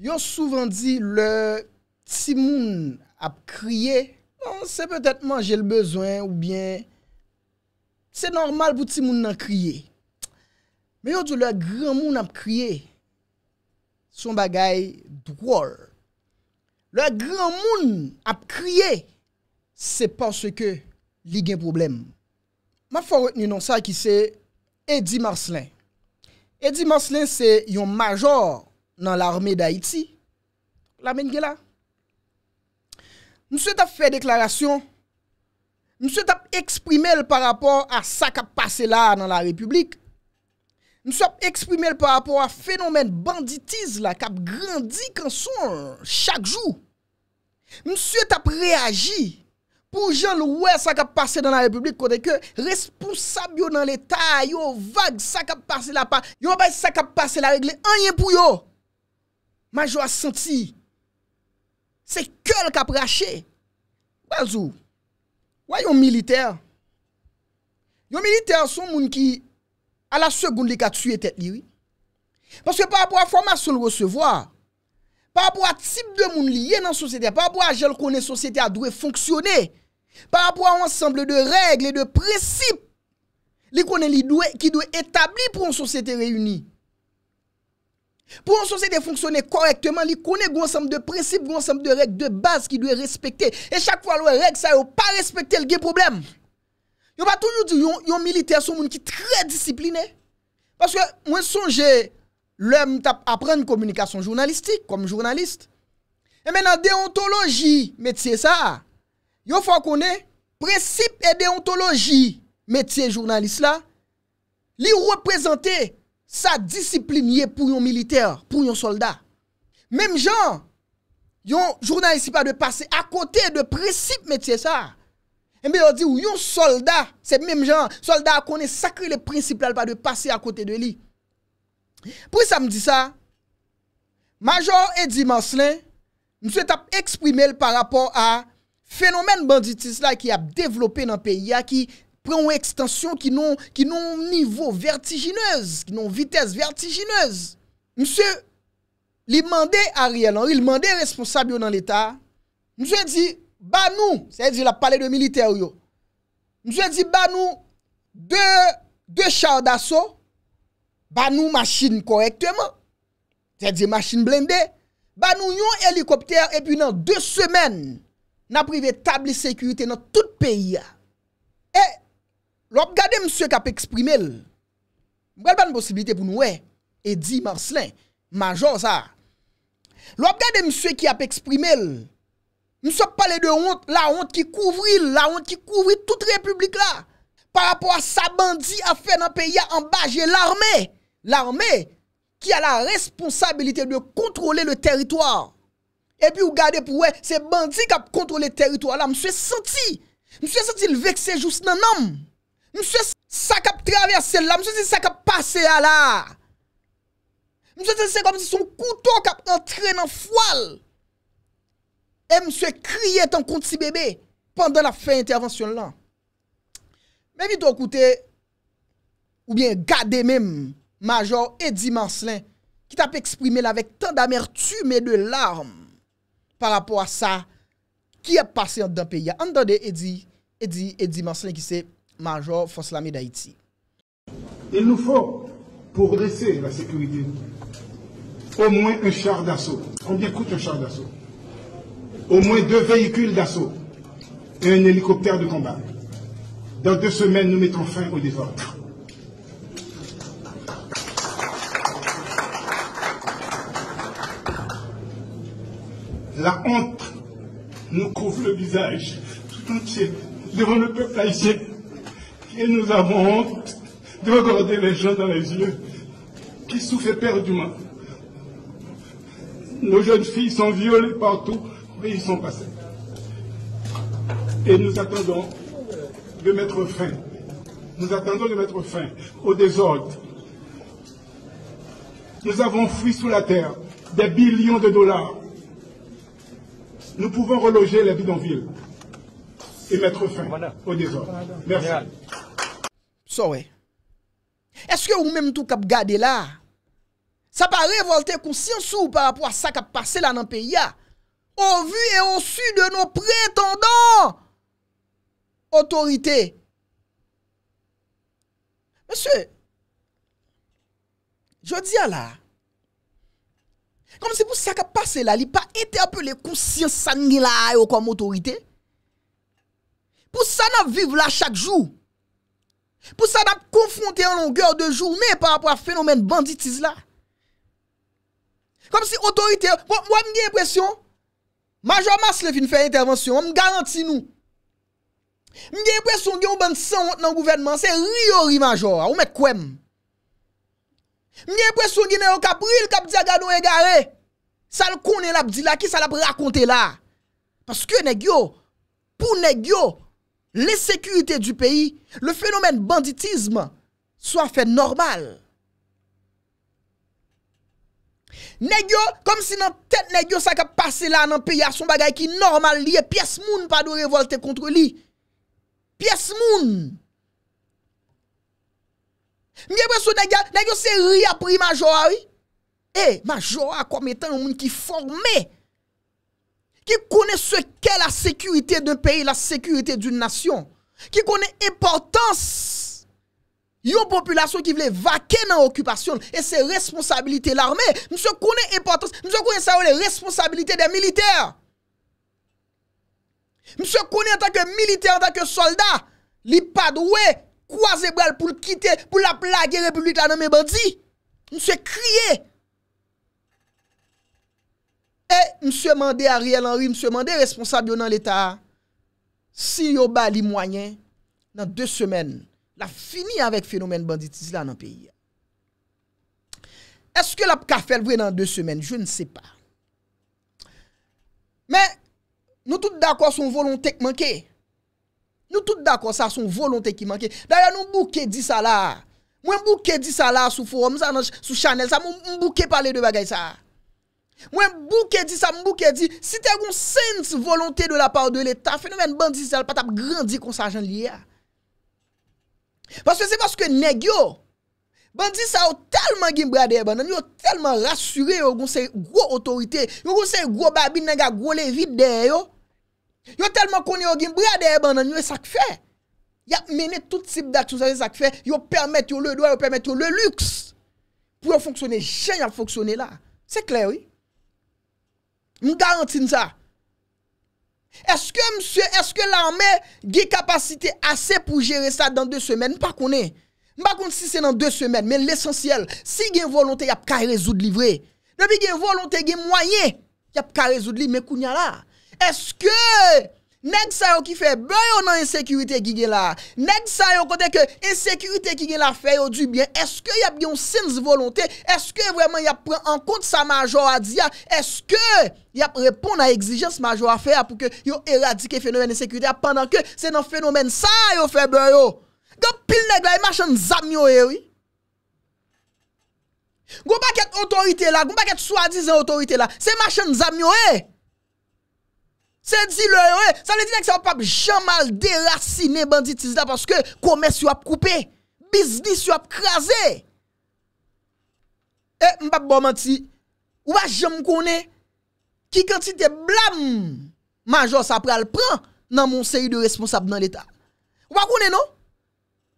Yo souvan di le ti moun ap kriye, non, se petetman jel bezwen ou bien, se normal pou ti moun nan kriye. Me yo di le gran moun ap kriye, son bagay dwo. Le gran moun ap kriye, se panse ke li gen problem. Ma fwa wet nou nan sa ki se, Edi Marcelin. Edi Marcelin se yon major nan l'armè d'Haïti, la men gè la. Moussou et ap fè deklarasyon, moussou et ap eksprimè l par rapport a sa kap pase la nan la republik, moussou et ap eksprimè l par rapport a fenomen banditis la kap grandi kan son chak jou. Moussou et ap reagi pou jen l wè sa kap pase nan la republik kote ke respousab yo nan l'Etat, yo vage sa kap pase la pa, yo wabè sa kap pase la regle, anye pou yo. Majwa santi, se ke l ka prache, wazou, way yon militer, yon militer son moun ki ala segoun li ka tsuye tet liwi. Paske pa apwa forma son resevoa, pa apwa tip de moun liye nan sosete, pa apwa jel konen sosete a dwe fonksyone, pa apwa ansamble de regle e de presip li konen li dwe ki dwe etabli pou yon sosete reyuni. Pou an sose de fonksone korektman, li kone goun sampe de precipe, goun sampe de rek, de base ki dwe respekte. E chak fwa lwe rek, sa yo pa respekte lge problem. Yo baton nou di, yon militer son moun ki tre disipline. Paske mwen sonje, lèm tap aprenn komunikasyon jounalistik, kom jounalist. E men nan deontologi metse sa, yo fwa kone precipe e deontologi metse jounalist la. Li reprezenté. sa disiplinye pou yon militer, pou yon soldat. Mem jan, yon jounan yisi pa de pase akote de prinsip metye sa. Mbe yon di ou yon soldat, sep mem jan, soldat akone sakri le prinsip la pa de pase akote de li. Pou yon sa mdi sa, Major Edi Manslin, mse tap eksprime l par rapport a fenomen banditis la ki ap devlope nan peyi ya ki prend une extension qui n'ont qui non niveau vertigineuse, qui n'ont vitesse vertigineuse. Monsieur, il demandait Ariel Henry, il demandait responsable dans l'État. Monsieur dit, bah nous, c'est-à-dire la palais de militaire. Yo. Monsieur dit, bah nous, deux, deux chars d'assaut, bah nous machine correctement. C'est-à-dire machine blindée. Bah nous un hélicoptère et puis dans deux semaines, nous avons privé table de sécurité dans tout le pays. Et Lo ap gade msye ka pe eksprime l, mwen gade ban posibilite pou nou e, e di Marcelin, majo sa. Lo ap gade msye ki a pe eksprime l, msye pale de la honte ki kouvri, la honte ki kouvri tout republik la, par apwa sa bandi a fe nan pe ya anbaje l arme, l arme, ki a la responsabilite de kontrole le teritoir. E pi ou gade pou we, se bandi ka kontrole teritoir, la msye senti, msye senti l vekse jous nan anm, Mwen se sak ap traverse la, mwen se se sak ap pase a la. Mwen se se se kom se son kouton kap antrenan fwal. E mwen se kriye tan konti bebe pandan la fey intervensyon lan. Mwen mi tou akoute ou bien gade mem, major Edi Manslin, ki tap eksprime la vek tan damertume de larm par apwa sa ki ap pase an dan pe. Ya an dan de Edi, Edi, Edi Manslin ki se... Major Force d'Haïti. Il nous faut, pour laisser la sécurité, au moins un char d'assaut. Combien coûte un char d'assaut Au moins deux véhicules d'assaut et un hélicoptère de combat. Dans deux semaines, nous mettons fin au désordre. La honte nous couvre le visage tout entier devant le peuple haïtien. Et nous avons honte de regarder les gens dans les yeux qui souffrent perdument. Nos jeunes filles sont violées partout où ils sont passés. Et nous attendons de mettre fin. Nous attendons de mettre fin au désordre. Nous avons fui sous la terre des billions de dollars. Nous pouvons reloger les bidonvilles et mettre fin au désordre. Merci. Sowe, eh? eske ou menm tou kap gade la? Sa pa revolte konsyansou par apwa sa kap pase la nan pe ya? Ou vu e ou su de nou prentendant? Otorite. Monsye, jwa diya la, kom se pou sa kap pase la, li pa ete apwele konsyansou sa nge la ae ou kom otorite? Pou sa nan vive la chak jou? Pou sa dap konfronte an longor de jour Men par apwa fenomen banditis la Kom si otorite Mwen mwen gen impresyon Major Masle fin fè intervansyon Mwen garanti nou Mwen gen impresyon gen ou bandisan Mwen nan gouvenman Mwen gen impresyon gen ou kapril Kapdi agadon e gare Sal konen lap di la Ki sal ap rakonte la Pou negyo le sekurite du peyi, le fenomen banditisme, so a fe normal. Nègyo, kom si nan tèt nègyo sa ka pase la nan peyi a son bagay ki normal li, e piyes moun pa do revolte kontre li. Pies moun. Mye bre sou nègyo se ri apri ma jowa, e, eh, ma jowa kom etan yon moun ki formè. qui connaît ce qu'est la sécurité d'un pays, la sécurité d'une nation, qui connaît l'importance une population qui veut vaquer dans l'occupation et ses responsabilités l'armée, monsieur connaît l'importance, monsieur connaît ça, les responsabilités des militaires. Monsieur connaît en tant que militaire, en tant que soldat, li pas doué croiser pour quitter pour la plaguer république là dans mes bandits. Monsieur crier E, eh, msè mande Ariel Henry, msè mande responsabyo nan l'Etat, si yo ba li mwanyen, nan 2 semen, la fini avèk fenomen banditiz la nan peyi. Eske la pou ka fèl vwe nan 2 semen, joun se pa. Men, nou tout d'akon son volontèk manke. Nou tout d'akon sa son volontèk ki manke. Daya nou mbouke di sa la. Mwen mbouke di sa la sou forum, sou chanel, mbouke pale de bagay sa la. Mwen bouke di sa, mwen bouke di, si te yon sens volonté de la part de l'Etat, fenomen bandi sa yon patap grandi konsajan li ya. Basse se baske negyo, bandi sa yon telman gimbrade e banan, yon telman rasyure yon goun se yon gwo otorite, yon goun se yon gwo babi nega gwo le vide de yo. Yon telman konye yon gimbrade e banan, yon yon sak fe. Ya mene tout tip d'aktsyon sa yon sak fe, yon permette yon le doy, yon permette yon le luks, pou yon fonksyone, jen yon fonksyone la. Se kler yi? Je garantis ça. Est-ce que monsieur, est-ce que l'armée a capacité assez pour gérer ça dans deux semaines Pas qu'on est. Pas si c'est dans deux semaines, mais l'essentiel, si il y une volonté, il y a qu'à résoudre livré. Depuis qu'il y une volonté, il y a moyen, il y a qu'à résoudre mais qu'on Est-ce que Nèk sa yo ki febèyo nan ensekirite ki gen la? Nèk sa yo kote ke ensekirite ki gen la fè yo du byen? Eske yap gen yon sens volontè? Eske yap pren an kont sa majo a diya? Eske yap repon nan exijens majo a fè ya pou ke yon eradike fenomen ensekirite ya pandan ke se nan fenomen sa yo febèyo? Gop pil nèk la, yon machan zamiyo e eh wè? Gopak et otorite la, gopak et swadi zan otorite la, se machan zamiyo e eh. wè? Se di le, se le di nek se wap pap jamal derasine banditis la paske kome sou ap koupe, biznis sou ap krasi. E, mpap bomanti, wap jam konen ki kantite blam majos ap pral pran nan monseri de responsab nan l'Etat. Wap konen nou?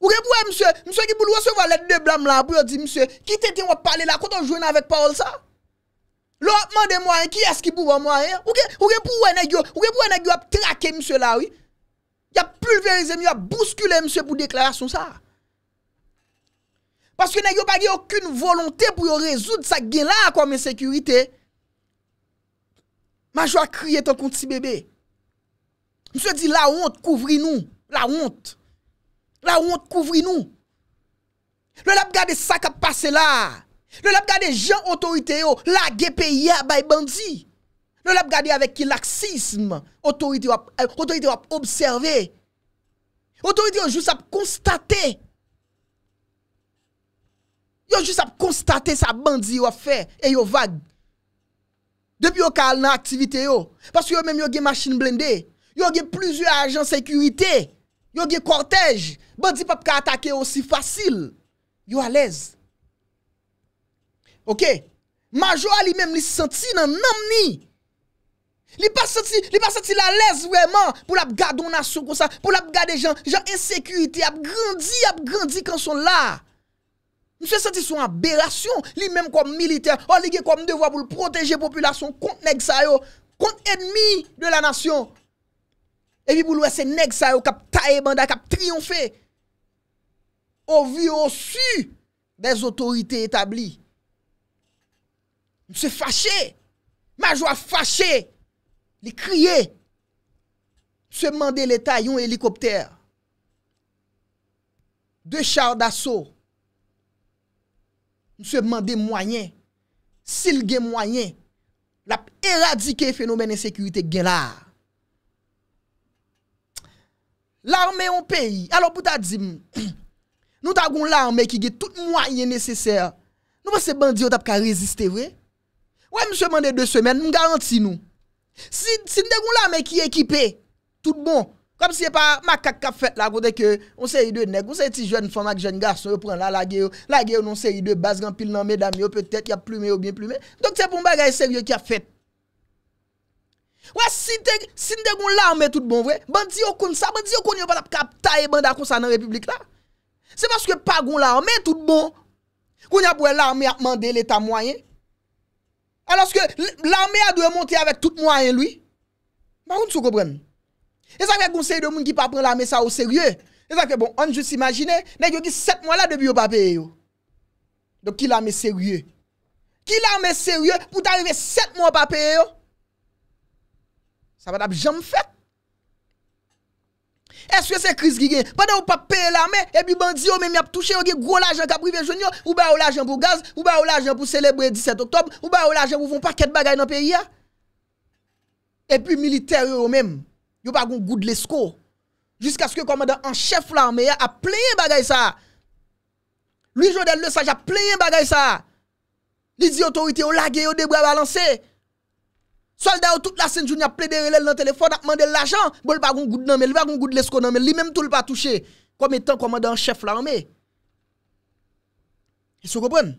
Ou rep wè msye, msye ki boulou se wap let de blam la, wap wè di msye, ki tete wap pale la, wap konton jwene avèk parol sa? Lo mande mwa en, ki eski pou mwa mwa en? Ou gen pou wè nè gyo? Ou gen pou wè nè gyo ap trake msè la wè? Ya pulverize myo ap bouskule msè pou deklarasyon sa. Paske nè gyo bagye okun volontè pou yo rezoud sa gen la kwa mwen sekurite. Ma jwa kriye ton konti si bebe. Msè di la honte kouvri nou. La honte. La honte kouvri nou. Lo la p gade sa kap pase la. La honte. Nou la ap gade jan otorite yo la gepeye a bay bandi. Nou la ap gade avek ki laksisme otorite yo ap eh, observe. Otorite yo jous ap konstate. Yo jous ap konstate sa bandi yo afe e yo vague. Depi yo ka al na aktivite yo. Paske yo menm yo ge machine blendé. Yo ge plizye ajan sekurite. Yo ge kortej. Bandi pa ap ka atake yo si fasil. Yo alez. Majoa li menm li senti nan nanm ni Li pa senti la lez veman Pou la ap gade ou nasyon kon sa Pou la ap gade jan, jan ensekurite Ap grandi, ap grandi kan son la Ni se senti son aberasyon Li menm kon militer An li gen kon mdevoa pou l proteje populasyon Kont neg sa yo, kont enmi de la nasyon E mi pou l wese neg sa yo Kap tae banda, kap triyonfe Ouvi ou su Des otorite etabli Nse fache, majwa fache, li kriye. Nse mande l'Etat yon helikopter. De char d'asso. Nse mande mwanyen, silge mwanyen. Lap eradike fenomen ensekirite gen la. L'arme yon peyi, alo pou ta dizim, nou ta goun l'arme ki ge tout mwanyen neseser, nou pa se bandi yo tap ka reziste wey, Ouè msè mande 2 semen, m garanti nou. Si ndè goun la mè ki ekipè, tout bon. Kamp si yè pa makak ka fèt la, gote ke on se yide nek, on se yiti jwenn fòm ak jwenn gasson, yo pran la la geyo, la geyo non se yide basgan pil nan mè damyo, pè tèt ki ap plume yo, bin plume. Dokte pou m bagay seryo ki ap fèt. Ouè, si ndè goun la mè tout bon, bandi yo kon sa, bandi yo kon yo patap kap tae bandakonsan nan republik la. Se maske pa goun la mè tout bon, kon ya pou el la mè ap mande l'état moyen, aloske l'arme a dwe monte avek tout mwa en lui, ba woun sou kopren? E sa fek konsey de moun ki pa pran l'arme sa ou serye? E sa fek bon, anjous imagine, nek yo ki set mwa la debi yo papeye yo. Donk ki l'arme serye? Ki l'arme serye pou t'arive set mwa papeye yo? Sa va dab jem fèt? Eswe se kriz gigen, padan ou pa peye la mè, e bi bandi ou mè mè ap touche ou gen gwo la jen ka prive jen yo, ou ba ou la jen pou gaz, ou ba ou la jen pou celebre 17 oktob, ou ba ou la jen pou fon paket bagay nan peyi ya. E pi militer yo mèm, yo bagon goud lesko, jisk aske komadan an chef la mè ya ap plen bagay sa. Louis Jodel le saj ap plen bagay sa. Li di otorite ou lage yo debwa balanse. Soldat ou bon, tout la Sengjunya ple de relel nan telefon ak mande l'ajan. Bol bagong goud nanmel, bagong goud lesko nanmel. Li menm tout l'pa touche. Kome tan komanda an chef l'armé. Yisou kopon?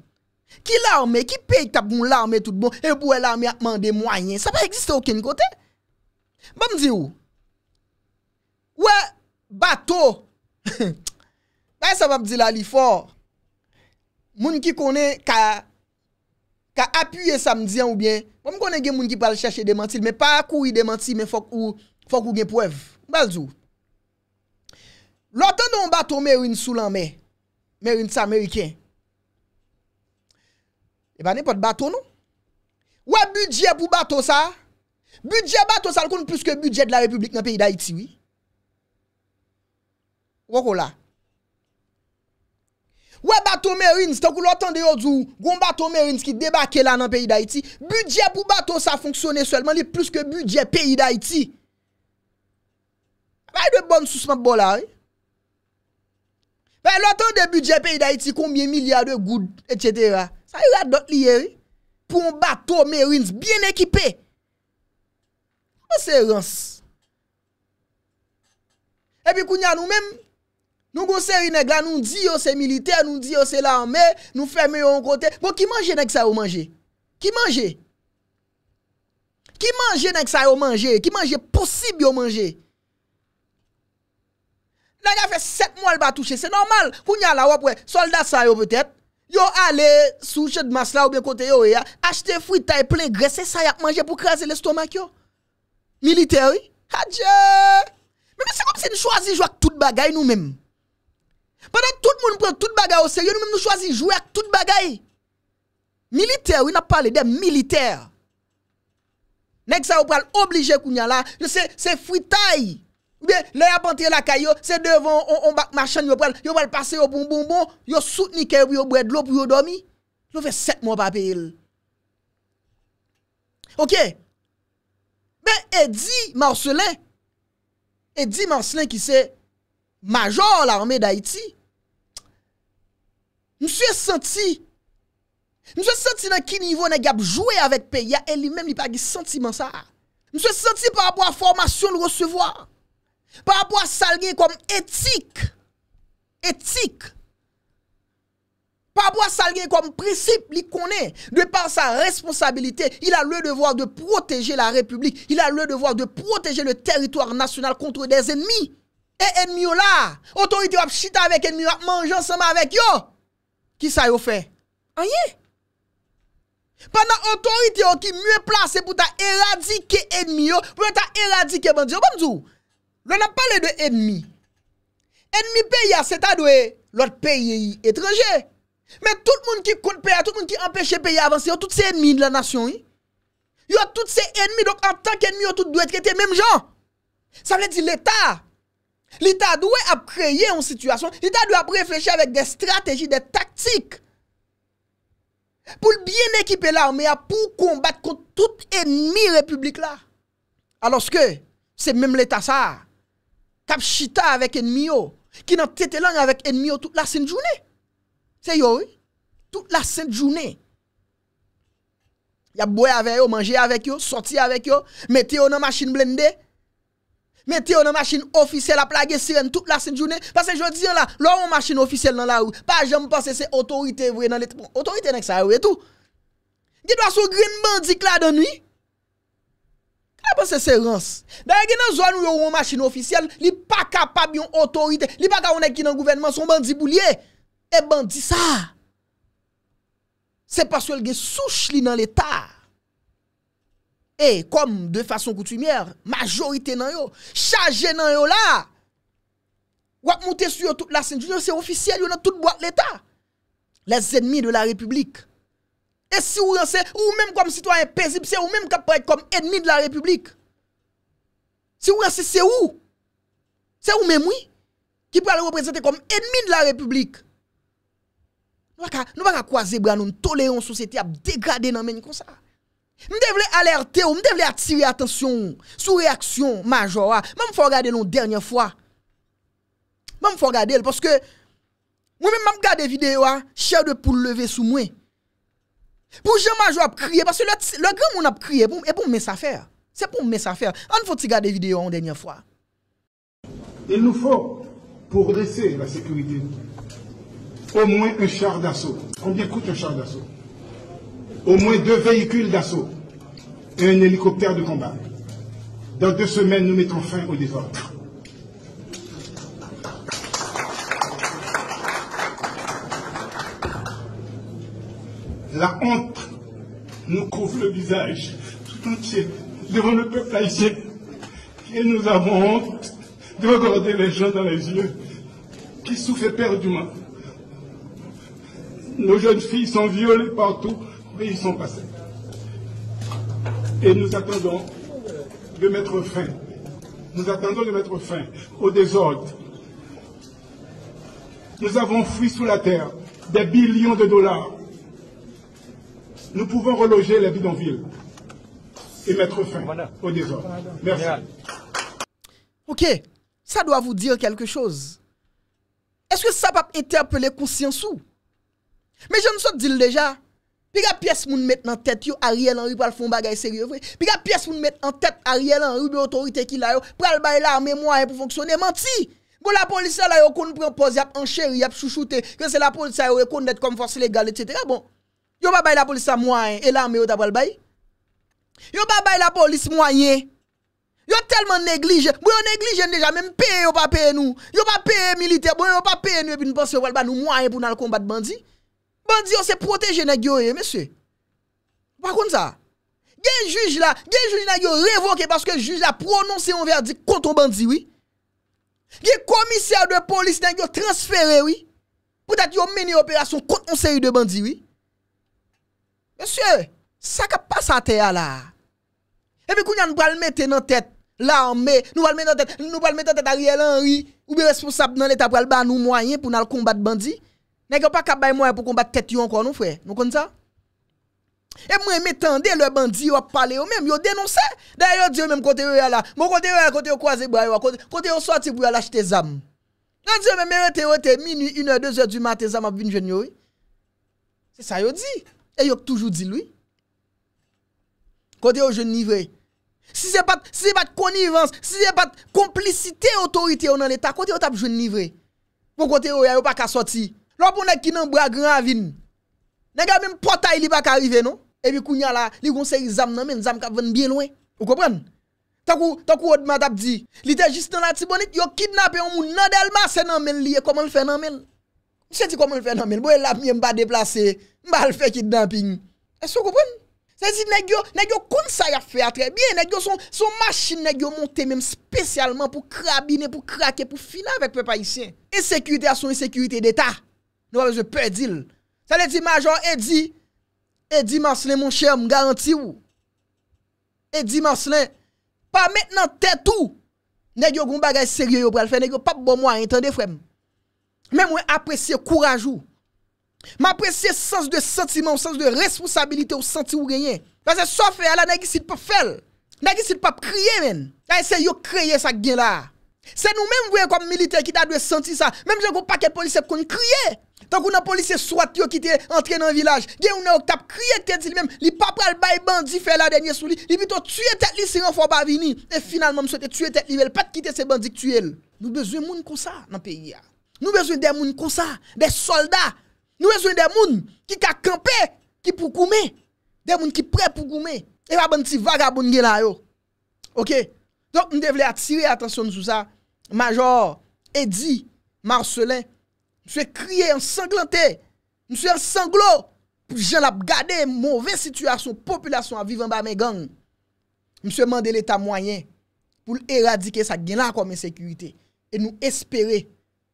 Ki l'armé, ki pek taboun l'armé tout bon. E pou wè l'armé ak mande mwayen. Sa pa egziste okèn kote. Ba mzi ou? Ouè, bato. Ba e sa ba mzi lalifor. Moun ki konen kaya. apye samdian ou bien wame konen gen moun ki pal chache demantil men pa akou yi demantil men fok ou fok ou gen pwev balzou lotan don bato merin sou lan men merin sa ameriken eh eba ne pot bato nou wè budget pou bato sa budget bato sa lakoun plus ke budget la republik nan peyi da iti wii wakou la Wè baton mè rins tan kou lotan de yo djou Goun baton mè rins ki debake la nan peyi da iti Budget pou baton sa fonksyone Swellman li plus ke budget peyi da iti A va yi dwe bon sousman bolan Lotan de budget peyi da iti Koumye milyar dwe goud Sa yi radot li yè Poun baton mè rins Bien ekipe A se rans E pi kou nyan ou mèm Nou goun se rinek la, nou di yo se milite, nou di yo se lahme, nou ferme yo yon kote. Bon, ki manje nèk sa yo manje? Ki manje? Ki manje nèk sa yo manje? Ki manje posib yo manje? Nan yon fè set mou al batouche, se normal, koun yon la wapwe, soldat sa yo pwetet, yo ale souche d'mas la ou ben kote yo we ya, achte fruita e ple gres, se sa yak manje pou kreze l'estomak yo? Milite wè? Ha dje! Mè mè se kom se nè chwazi jwa k tout bagay nou mèm. Padèk tout moun nou prek tout bagay ou se, yo nou moun nou chwazi jwek tout bagay. Militer, yo nan pale de militer. Nèk sa yo prek oblije kou nyan la, yo se fwitay. Be, lè apantye lakay yo, se devon, on bak machan yo prek, yo wèl pase yo bon bon bon, yo sout nike pou yo bwèd, lò pou yo domi, yo fè set moun papè il. Ok. Be, e di morselè, e di morselè ki se, Major l'armè d'Haïti, msè senti, msè senti nan ki nivou nè gap jwè avèk pe, ya el li mèm li pagi senti man sa. Msè senti par apò a formasyon l'recevoi, par apò a salgen kom etik, etik, par apò a salgen kom prinsip li konè, de par sa responsabilité, il a le devoir de protéger la république, il a le devoir de protéger le territoire national kontre des ennemis. E enmi yo la, otorite yo ap chita avèk enmi yo ap manje ansama avèk yo, ki sa yo fè? Anye? Panan otorite yo ki mwè plase pou ta eradike enmi yo, pou ta eradike bandi yo, yo bon nan pale de enmi. Enmi peya se ta dwe lòt peye yi etreje. Men tout moun ki kont peya, tout moun ki empèche peya avansè yo, tout se enmi de la nasyon yi. Yo tout se enmi, dok an tanke enmi yo tout dwe trète, mèm jan, sa mwen di l'Etat, L'État doit créer une situation, l'État doit réfléchir avec des stratégies, des tactiques pour bien équiper l'armée pour combattre contre tout ennemi république là. Alors que c'est même l'État ça, qui chita avec ennemi, qui n'a tête là avec ennemi toute la sainte journée. C'est yo, oui? toute la sainte journée. Il a boire avec eux, manger avec eux, sorti avec eux, mettre dans machine blindée. Mète yo nan machin ofisye la plage siren tout la sè jounè. Pase jò diyan la, lò yon machin ofisye nan la ou. Pajèm pase se otorite vwe nan lè. Bon, otorite nèk sa wè tou. Di do a sou grin bandi kla dan nwi. Kla pase se rans. Dè yon zon ou yon machin ofisye, li pa kapab yon otorite. Li pa ka ou nèk ki nan gouvenman, son bandi bou liye. E bandi sa. Se paswèl ge souche li nan lè ta. E, kom, de fason koutumier, majorite nan yo, chaje nan yo la, wap moutes yon tout la sèndjou, yon sè ofisyel, yon nan tout boite l'Etat. Les ennmi de la republik. E si ou yon sè, ou mèm kom citoyen pezib, sè ou mèm kap prek kom ennmi de la republik. Si ou yon sè, sè ou, sè ou mèm wè, ki pou alè represente kom ennmi de la republik. Nou wak a, nou wak a kwa zèbra nou n'toléon sou sèti ap dégrade nan mèn yon konsa. Mde vle alerte ou mde vle atire atensyon Sou reaksyon majwa Mwen mwen fwa gade loun denye fwa Mwen mwen fwa gade loun Mwen mwen mwen gade videyo Chev de poule leve sou mwen Pou jen majwa ap kriye Pou jen majwa ap kriye E pou mwen mwen safer An fwa ti gade videyo an denye fwa Il nou fwa Pou rese la sekurite Ou mwen e char daso Konbyen koute e char daso au moins deux véhicules d'assaut et un hélicoptère de combat. Dans deux semaines, nous mettrons fin au désordre. La honte nous couvre le visage tout entier devant le peuple haïtien. Et nous avons honte de regarder les gens dans les yeux qui souffrent éperdument. Nos jeunes filles sont violées partout ils sont passés. Et nous attendons de mettre fin. Nous attendons de mettre fin au désordre. Nous avons fui sous la terre des billions de dollars. Nous pouvons reloger les bidonvilles et mettre fin au désordre. Merci. Ok, ça doit vous dire quelque chose. Est-ce que ça va interpeller conscience ou Mais je ne sais pas dire déjà. Pi ka piyes moun met nan tet yo a riel anri pou al fon bagay seryev? Pi ka piyes moun met nan tet a riel anri pou autorite ki la yo pou al bay la arme mwanyen pou fonksyone? Manti! Bo la polisa la yo kon nou prempoz yap ancheri, yap souchoute, kwen se la polisa yo rekonnet konm force legal, etc. Bon, yo ba bay la polisa mwanyen, e la arme yo tapal bay? Bon, yo ba bay la polis mwanyen? Yo telman neglije, bo yo neglije dejan, menm peye yo pa peye nou? Yo pa peye milite, bo yo pa peye nou epi nou panse yo val ba nou mwanyen pou nan l kombat bandi? Bandi yo se proteje nan gyo e, meswe. Par kon sa. Gen juj la, gen juj nan gyo revoke paske juj la prononse yon verdik konton bandi, oui. Gen komiser de polis nan gyo transfere, oui. Poutat yon meni operasyon konton seri de bandi, oui. Meswe, sa ka pas a teya eh la. E pe kou nyan nou pral mette nan tet l'arme, nou pral mette nan tet Ariel Henry, ou be responsable nan l'etat pral ban nou mwayen pou nan l'kombat bandi, oui. Nèg pas bay moyen pour combattre tête encore nous frère. Nous comme ça. Et moi m'étendais le bandit a parlé eux même, yo dénoncé. D'ailleurs Dieu même côté eux là. Mon côté eux côté croiser bras yo côté côté yo sorti pour acheter zam. Là Dieu même était était minuit 1h 2h du matin zam a vinn jeune yo. C'est ça yo dit. Et yo toujours dit lui. Côté yo jeune livré. Si c'est pas si pas connivence, si c'est pas complicité autorité dans l'état côté yo t'a jeune livré. mon côté yo yo pas qu'à sortir. Là pou nèg ki nan bra grand avine. même portail li pa ka non. Et puis kounya la, li conseil zam nan men zam ka bien loin. Vous comprenez Takou, takou od tap di, li te juste dans la tibonite, yo kidnappé un moun nan Delma, c'est nan men lié, comment le fait nan men? Je dit comment le fait nan men, boy la mien pas déplacé, m'ba le fait kidnapping. Est-ce que vous comprenez? C'est dit nèg yo, nèg yo kon ça y a fait très bien, nèg yo son son machine nèg yo monté même spécialement pour crabiner, pour craquer, pour filer avec peuple haïtien. Insécurité à son insécurité d'état. Nou wè jè pèdil. Sè lè di ma jò, e di, e di mase lè moun chèm, garanti wou. E di mase lè, pa mèt nan tè tou, nè gyo goun bagay sèryo yo prèl fè, nè gyo pap bon mwa, entende fèm. Mè mwen apresye kouraj wou. Mè apresye sens de sentiman, ou sens de responsabilite ou senti wou genyen. Pè se so fè, alè nè gisit pè fèl. Nè gisit pè kriye men. Yè yè se yo kriye sa gen la. Se nou mèm vwen kom militer ki ta dwe senti sa, Tonk ou nan polise sou at yo ki te entre nan vilaj, gen ou nan ok tap kriye te di li mem, li pa pral bay bandi fe la denye sou li, li bito tuye tet li se yon fwa ba vini, e finalman m sou te tuye tet li vel, pat ki te se bandi ki tuye el. Nou bezwen moun konsa nan peyi ya. Nou bezwen demoun konsa, de solda, nou bezwen demoun ki ka kampe, ki pou koume, demoun ki pre pou koume, e va banti vagaboun gen la yo. Ok, tonk m devle atire atasyon sou sa, major, edi, marselin, Mse kriye, mse sanglante, mse sanglo pou jen ap gade mouve situasyon, populasyon a vivan ba men gang. Mse mande l'eta mwayen pou l'eradike sa gen la kom ensekuité. E nou espere,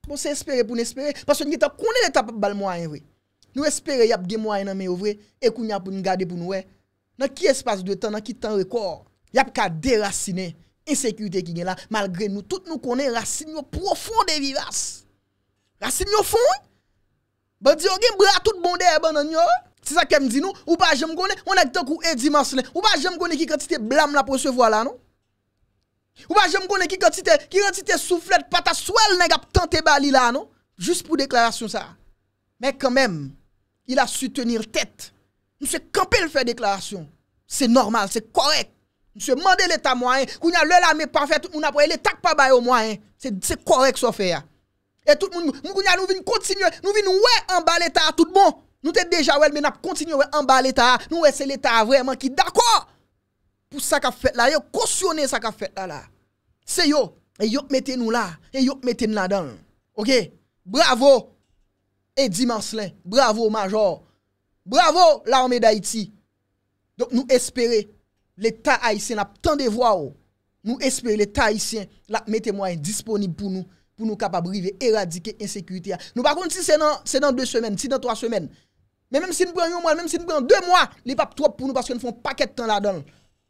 bon, mse espere pou n'espere, paswen gen ta kone l'eta bal mwayen we. Nou espere yap gen mwayen nan men ouvre, e kounya pou n'gade pou nou we. Nan ki espase dwe tan, nan ki tan rekor, yap ka derasine ensekuité ki gen la. Malgre nou, tout nou kone rasine nou profonde vivas. La se nyo foun. Ba diyo gen, bratout bonde e ban nan nyo. Se sa kem di nou, ou ba jem konen, mwen ek tok e ou edi masnen. Ou ba jem konen ki kante te blam la presevo la nou. Ou ba jem konen ki kante te, ki kante te souflet pata swel neng ap tante bali la nou. Jus pou deklarasyon sa. Men kanmen, il a su tenir tet. Mwen se kapel fe deklarasyon. Se normal, se korek. Mwen se mande leta mwayen, kwenye lelame parfet, mwen ap rele tak pa baye o mwayen. Se korek so fe ya. E tout moun, moun kou nya nou vin kontinue, nou vin nou wey anba l'Etat tout bon. Nou te deja wel men ap kontinue wey anba l'Etat. Nou wey se l'Etat vremen ki d'akon. Pou sa ka fet la, yo kosyonen sa ka fet la la. Se yo, e yo mette nou la, e yo mette nou la dan. Ok, bravo Edi Marcelin. Bravo Major. Bravo l'Arme d'Aiti. Donk nou espere l'Etat Haitien ap tande vwa ou. Nou espere l'Etat Haitien lak mette mwen disponib pou nou. pou nou kapab rive eradike insekurite ya. Nou, par konti, se nan 2 semen, se nan 3 semen, men menm si nou pren yon mwen, menm si nou pren 2 mwen, li pape trop pou nou, paske nou fon paket tan la don.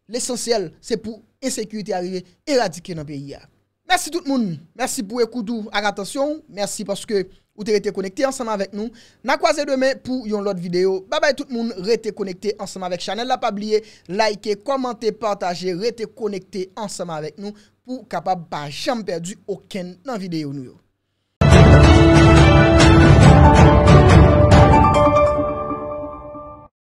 L'esensyel, se pou insekurite rive eradike nan peyi ya. Mersi tout moun. Mersi pou ekoutou ak atensyon. Mersi paske... Ou te rete konekte anseman vek nou. Na kwaze demen pou yon lot video. Babay tout moun rete konekte anseman vek chanel la pabliye. Like, komente, partaje, rete konekte anseman vek nou. Pou kapab pa jam perdi oken nan video nou yo.